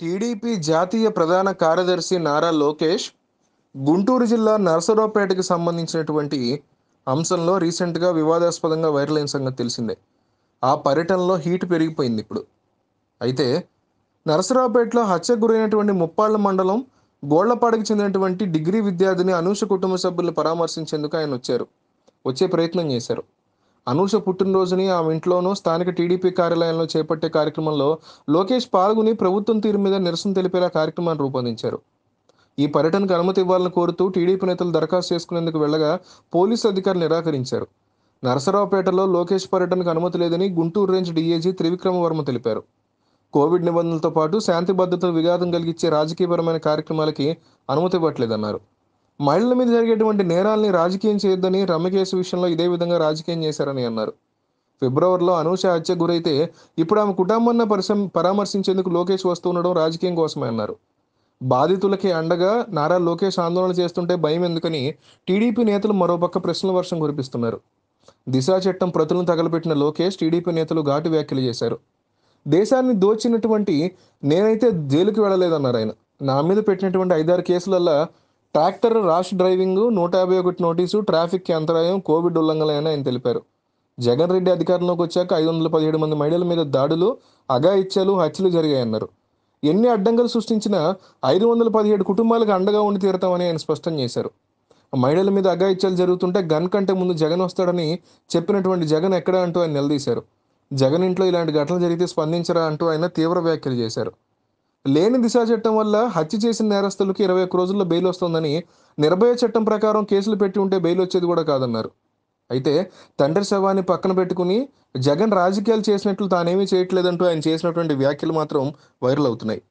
TDP జాతీయ ప్రధాన కార్యదర్శి నారా లోకేష్ గుంటూరు జిల్లా నరసరావుపేటకు సంబంధించినటువంటి అంశంలో రీసెంట్గా వివాదాస్పదంగా వైరల్ అయిన సంగతి తెలిసిందే ఆ పర్యటనలో హీట్ పెరిగిపోయింది ఇప్పుడు అయితే నరసరావుపేటలో హత్య గురైనటువంటి ముప్పాళ్ళ మండలం గోళ్లపాడకు చెందినటువంటి డిగ్రీ విద్యార్థిని అనూష కుటుంబ సభ్యులను పరామర్శించేందుకు ఆయన వచ్చారు వచ్చే ప్రయత్నం చేశారు అనూష పుట్టినరోజుని ఆమె ఇంట్లోనూ స్థానిక టీడీపీ కార్యాలయంలో చేపట్టే కార్యక్రమంలో లోకేష్ పాల్గొని ప్రభుత్వం తీరు మీద నిరసన తెలిపేలా కార్యక్రమాన్ని రూపొందించారు ఈ పర్యటనకు అనుమతి ఇవ్వాలని కోరుతూ టీడీపీ నేతలు దరఖాస్తు చేసుకునేందుకు వెళ్లగా పోలీసు అధికారులు నిరాకరించారు నరసరావుపేటలో లోకేష్ పర్యటనకు అనుమతి లేదని గుంటూరు రేంజ్ డీఏజీ త్రివిక్రమ వర్మ తెలిపారు కోవిడ్ నిబంధనలతో పాటు శాంతి భద్రతలు విఘాతం కలిగించే రాజకీయపరమైన కార్యక్రమాలకి అనుమతి ఇవ్వట్లేదన్నారు మహిళల మీద జరిగేటువంటి నేరాల్ని రాజకీయం చేయొద్దని రమ్యకేసు విషయంలో ఇదే విధంగా రాజకీయం చేశారని అన్నారు ఫిబ్రవరిలో అనూష హత్య గురైతే ఇప్పుడు ఆమె కుటుంబాన్ని పరిశ్రమ పరామర్శించేందుకు లోకేష్ వస్తుండడం రాజకీయం కోసమే అన్నారు బాధితులకి అండగా నారా లోకేష్ ఆందోళన చేస్తుంటే భయం ఎందుకని టీడీపీ నేతలు మరోపక్క ప్రశ్నల వర్షం కురిపిస్తున్నారు దిశా చట్టం ప్రతులను తగలపెట్టిన లోకేష్ టీడీపీ నేతలు ఘాటు వ్యాఖ్యలు చేశారు దేశాన్ని దోచినటువంటి నేనైతే జైలుకి వెళ్ళలేదన్నారు ఆయన నా మీద పెట్టినటువంటి ఐదారు కేసులల్లా ట్రాక్టర్ రాష్ డ్రైవింగ్ నూట యాభై ఒకటి నోటీసు ట్రాఫిక్ అంతరాయం కోవిడ్ ఉల్లంఘనలని ఆయన తెలిపారు జగన్ రెడ్డి అధికారంలోకి వచ్చాక ఐదు వందల పదిహేడు మంది మహిళల మీద దాడులు అగాయిత్యాలు హత్యలు జరిగాయన్నారు ఎన్ని అడ్డంకులు సృష్టించినా ఐదు వందల పదిహేడు కుటుంబాలకు అండగా ఉండి తీరుతామని ఆయన స్పష్టం చేశారు మహిళల మీద అగాయిత్యాలు జరుగుతుంటే గన్ కంటే ముందు జగన్ వస్తాడని చెప్పినటువంటి జగన్ ఎక్కడా అంటూ ఆయన నిలదీశారు జగన్ ఇంట్లో ఇలాంటి ఘటనలు జరిగితే స్పందించరా అంటూ ఆయన తీవ్ర వ్యాఖ్యలు చేశారు లేని దిశా చట్టం వల్ల హత్య చేసిన నేరస్తులకి ఇరవై ఒక్క రోజుల్లో బెయిల్ వస్తుందని నిర్భయ చట్టం ప్రకారం కేసులు పెట్టి ఉంటే బెయిల్ వచ్చేది కూడా కాదన్నారు అయితే తండ్రి శవాన్ని పక్కన పెట్టుకుని జగన్ రాజకీయాలు చేసినట్లు తానేమీ చేయట్లేదంటూ ఆయన చేసినటువంటి వ్యాఖ్యలు మాత్రం వైరల్ అవుతున్నాయి